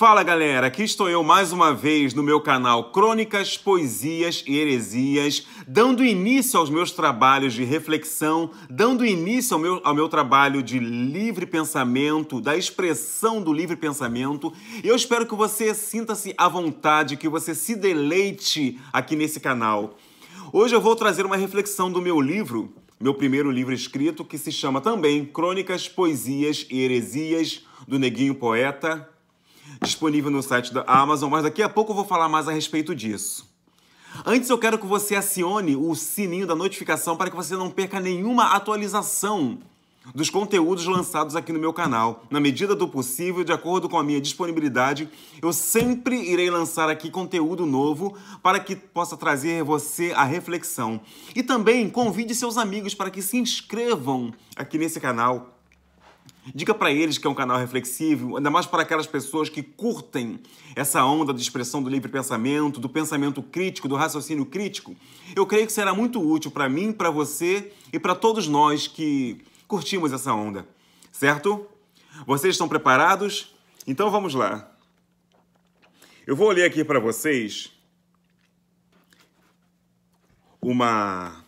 Fala galera, aqui estou eu mais uma vez no meu canal Crônicas, Poesias e Heresias, dando início aos meus trabalhos de reflexão, dando início ao meu, ao meu trabalho de livre pensamento, da expressão do livre pensamento. Eu espero que você sinta-se à vontade, que você se deleite aqui nesse canal. Hoje eu vou trazer uma reflexão do meu livro, meu primeiro livro escrito, que se chama também Crônicas, Poesias e Heresias, do Neguinho Poeta disponível no site da Amazon, mas daqui a pouco eu vou falar mais a respeito disso. Antes eu quero que você acione o sininho da notificação para que você não perca nenhuma atualização dos conteúdos lançados aqui no meu canal. Na medida do possível, de acordo com a minha disponibilidade, eu sempre irei lançar aqui conteúdo novo para que possa trazer você a reflexão. E também convide seus amigos para que se inscrevam aqui nesse canal Diga para eles que é um canal reflexivo, ainda mais para aquelas pessoas que curtem essa onda de expressão do livre pensamento, do pensamento crítico, do raciocínio crítico. Eu creio que será muito útil para mim, para você e para todos nós que curtimos essa onda. Certo? Vocês estão preparados? Então vamos lá. Eu vou ler aqui para vocês uma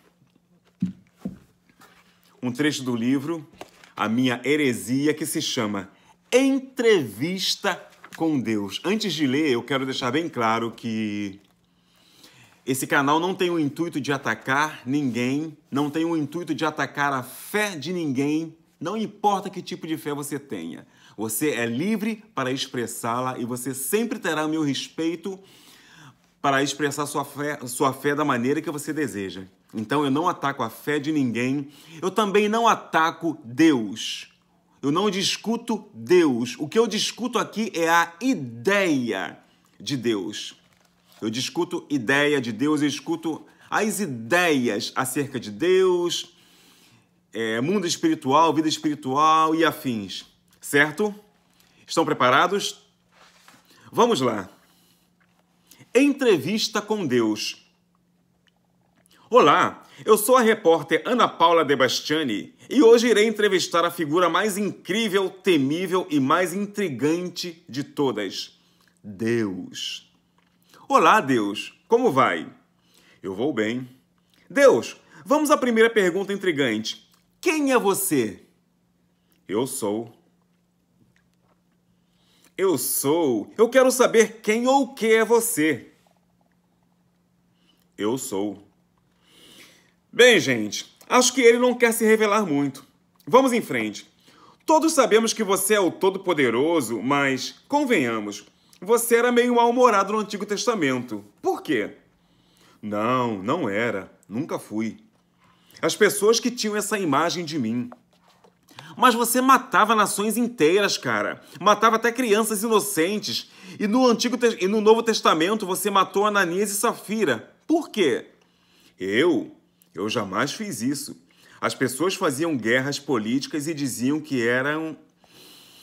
um trecho do livro a minha heresia que se chama Entrevista com Deus. Antes de ler, eu quero deixar bem claro que esse canal não tem o intuito de atacar ninguém, não tem o intuito de atacar a fé de ninguém, não importa que tipo de fé você tenha. Você é livre para expressá-la e você sempre terá o meu respeito para expressar sua fé, sua fé da maneira que você deseja. Então eu não ataco a fé de ninguém, eu também não ataco Deus. Eu não discuto Deus. O que eu discuto aqui é a ideia de Deus. Eu discuto ideia de Deus, eu discuto as ideias acerca de Deus, é, mundo espiritual, vida espiritual e afins. Certo? Estão preparados? Vamos lá. Entrevista com Deus. Olá, eu sou a repórter Ana Paula Debastiani e hoje irei entrevistar a figura mais incrível, temível e mais intrigante de todas: Deus. Olá, Deus, como vai? Eu vou bem. Deus, vamos à primeira pergunta intrigante: Quem é você? Eu sou. Eu sou. Eu quero saber quem ou o que é você. Eu sou. Bem, gente, acho que ele não quer se revelar muito. Vamos em frente. Todos sabemos que você é o Todo-Poderoso, mas, convenhamos, você era meio mal-humorado no Antigo Testamento. Por quê? Não, não era. Nunca fui. As pessoas que tinham essa imagem de mim. Mas você matava nações inteiras, cara. Matava até crianças inocentes. E no Antigo e no Novo Testamento você matou Ananias e Safira. Por quê? Eu eu jamais fiz isso. As pessoas faziam guerras políticas e diziam que eram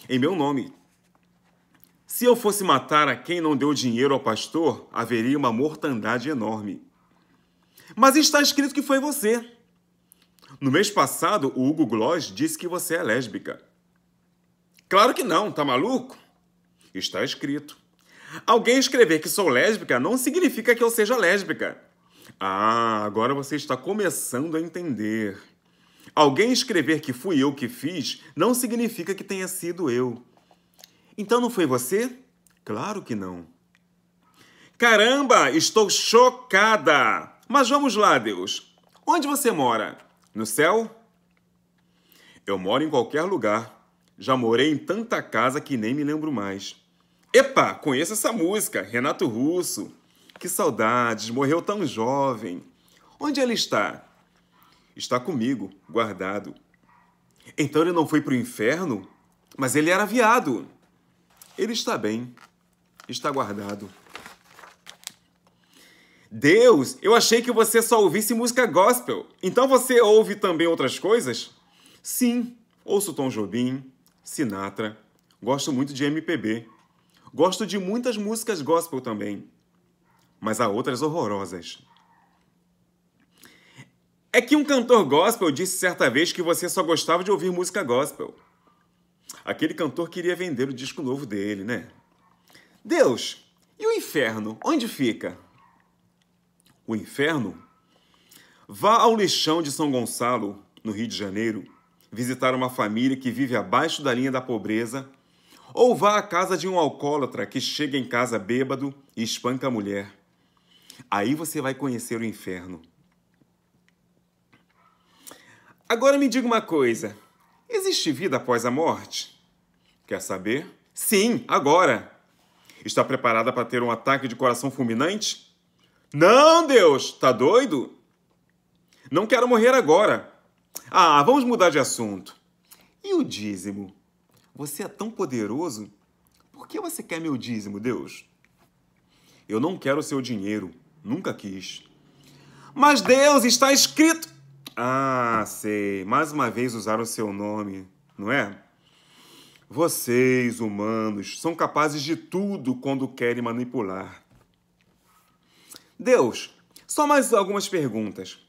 em meu nome. Se eu fosse matar a quem não deu dinheiro ao pastor, haveria uma mortandade enorme. Mas está escrito que foi você. No mês passado, o Hugo Gloss disse que você é lésbica. Claro que não, tá maluco? Está escrito. Alguém escrever que sou lésbica não significa que eu seja lésbica. Ah, agora você está começando a entender. Alguém escrever que fui eu que fiz não significa que tenha sido eu. Então não foi você? Claro que não. Caramba, estou chocada! Mas vamos lá, Deus. Onde você mora? No céu? Eu moro em qualquer lugar. Já morei em tanta casa que nem me lembro mais. Epa, conheço essa música, Renato Russo. Que saudades, morreu tão jovem. Onde ele está? Está comigo, guardado. Então ele não foi para o inferno? Mas ele era viado. Ele está bem, está guardado. Deus, eu achei que você só ouvisse música gospel. Então você ouve também outras coisas? Sim, ouço Tom Jobim, Sinatra, gosto muito de MPB. Gosto de muitas músicas gospel também mas há outras horrorosas. É que um cantor gospel disse certa vez que você só gostava de ouvir música gospel. Aquele cantor queria vender o disco novo dele, né? Deus, e o inferno? Onde fica? O inferno? Vá ao lixão de São Gonçalo, no Rio de Janeiro, visitar uma família que vive abaixo da linha da pobreza, ou vá à casa de um alcoólatra que chega em casa bêbado e espanca a mulher. Aí você vai conhecer o inferno. Agora me diga uma coisa: existe vida após a morte? Quer saber? Sim, agora! Está preparada para ter um ataque de coração fulminante? Não, Deus! Tá doido? Não quero morrer agora. Ah, vamos mudar de assunto. E o dízimo? Você é tão poderoso? Por que você quer meu dízimo, Deus? Eu não quero seu dinheiro. Nunca quis. Mas Deus está escrito. Ah, sei. Mais uma vez usaram seu nome, não é? Vocês, humanos, são capazes de tudo quando querem manipular. Deus, só mais algumas perguntas.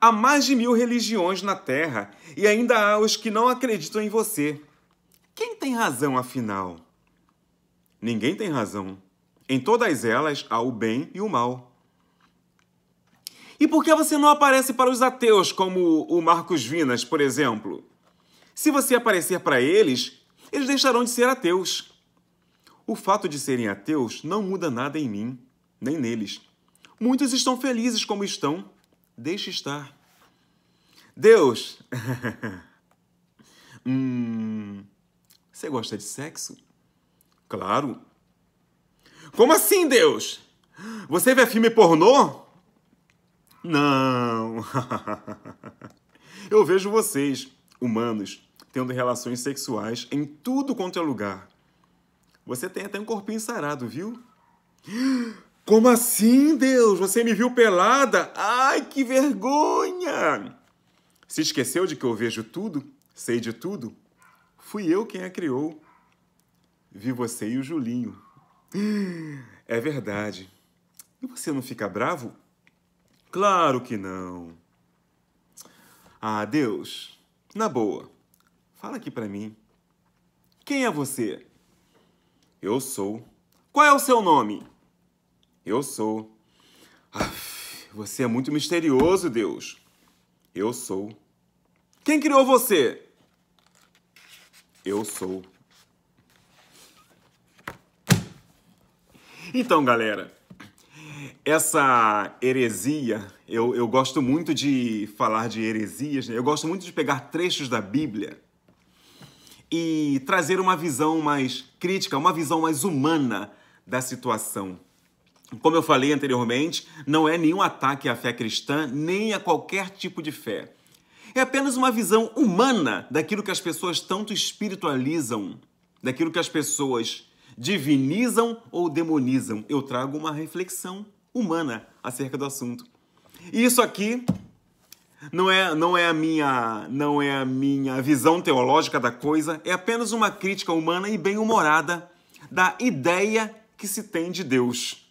Há mais de mil religiões na Terra e ainda há os que não acreditam em você. Quem tem razão, afinal? Ninguém tem razão. Em todas elas há o bem e o mal. E por que você não aparece para os ateus, como o Marcos Vinas, por exemplo? Se você aparecer para eles, eles deixarão de ser ateus. O fato de serem ateus não muda nada em mim, nem neles. Muitos estão felizes como estão. Deixe estar. Deus! hum, você gosta de sexo? Claro. Como assim, Deus? Você vê filme pornô? Não! Eu vejo vocês, humanos, tendo relações sexuais em tudo quanto é lugar. Você tem até um corpinho sarado, viu? Como assim, Deus? Você me viu pelada? Ai, que vergonha! Se esqueceu de que eu vejo tudo, sei de tudo? Fui eu quem a criou. Vi você e o Julinho. É verdade. E você não fica bravo? Claro que não. Ah, Deus, na boa, fala aqui para mim. Quem é você? Eu sou. Qual é o seu nome? Eu sou. Aff, você é muito misterioso, Deus. Eu sou. Quem criou você? Eu sou. Então, galera, essa heresia, eu, eu gosto muito de falar de heresias, né? eu gosto muito de pegar trechos da Bíblia e trazer uma visão mais crítica, uma visão mais humana da situação. Como eu falei anteriormente, não é nenhum ataque à fé cristã nem a qualquer tipo de fé. É apenas uma visão humana daquilo que as pessoas tanto espiritualizam, daquilo que as pessoas divinizam ou demonizam. Eu trago uma reflexão humana acerca do assunto. E isso aqui não é, não é a minha não é a minha visão teológica da coisa, é apenas uma crítica humana e bem-humorada da ideia que se tem de Deus.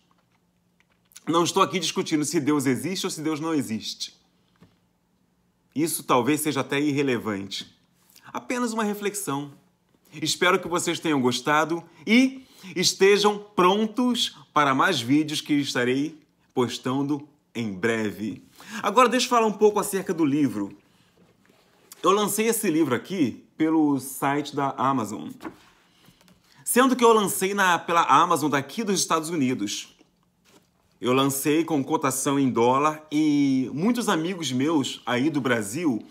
Não estou aqui discutindo se Deus existe ou se Deus não existe. Isso talvez seja até irrelevante. Apenas uma reflexão. Espero que vocês tenham gostado e estejam prontos para mais vídeos que estarei postando em breve. Agora deixa eu falar um pouco acerca do livro. Eu lancei esse livro aqui pelo site da Amazon. Sendo que eu lancei na, pela Amazon daqui dos Estados Unidos. Eu lancei com cotação em dólar e muitos amigos meus aí do Brasil,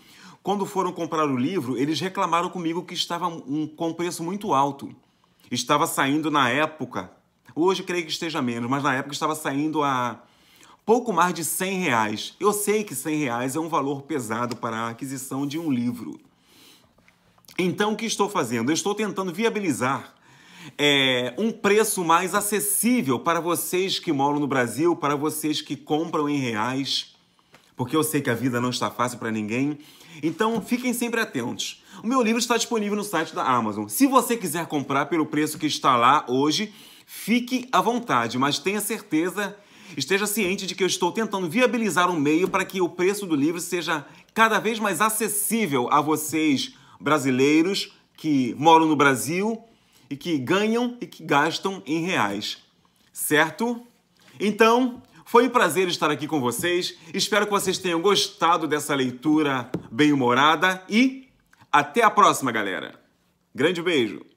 quando foram comprar o livro, eles reclamaram comigo que estava um, com preço muito alto. Estava saindo na época, hoje creio que esteja menos, mas na época estava saindo a pouco mais de 100 reais. Eu sei que 100 reais é um valor pesado para a aquisição de um livro. Então, o que estou fazendo? Eu estou tentando viabilizar é, um preço mais acessível para vocês que moram no Brasil, para vocês que compram em reais, porque eu sei que a vida não está fácil para ninguém. Então, fiquem sempre atentos. O meu livro está disponível no site da Amazon. Se você quiser comprar pelo preço que está lá hoje, fique à vontade, mas tenha certeza Esteja ciente de que eu estou tentando viabilizar um meio para que o preço do livro seja cada vez mais acessível a vocês, brasileiros que moram no Brasil e que ganham e que gastam em reais. Certo? Então, foi um prazer estar aqui com vocês. Espero que vocês tenham gostado dessa leitura bem-humorada e até a próxima, galera. Grande beijo!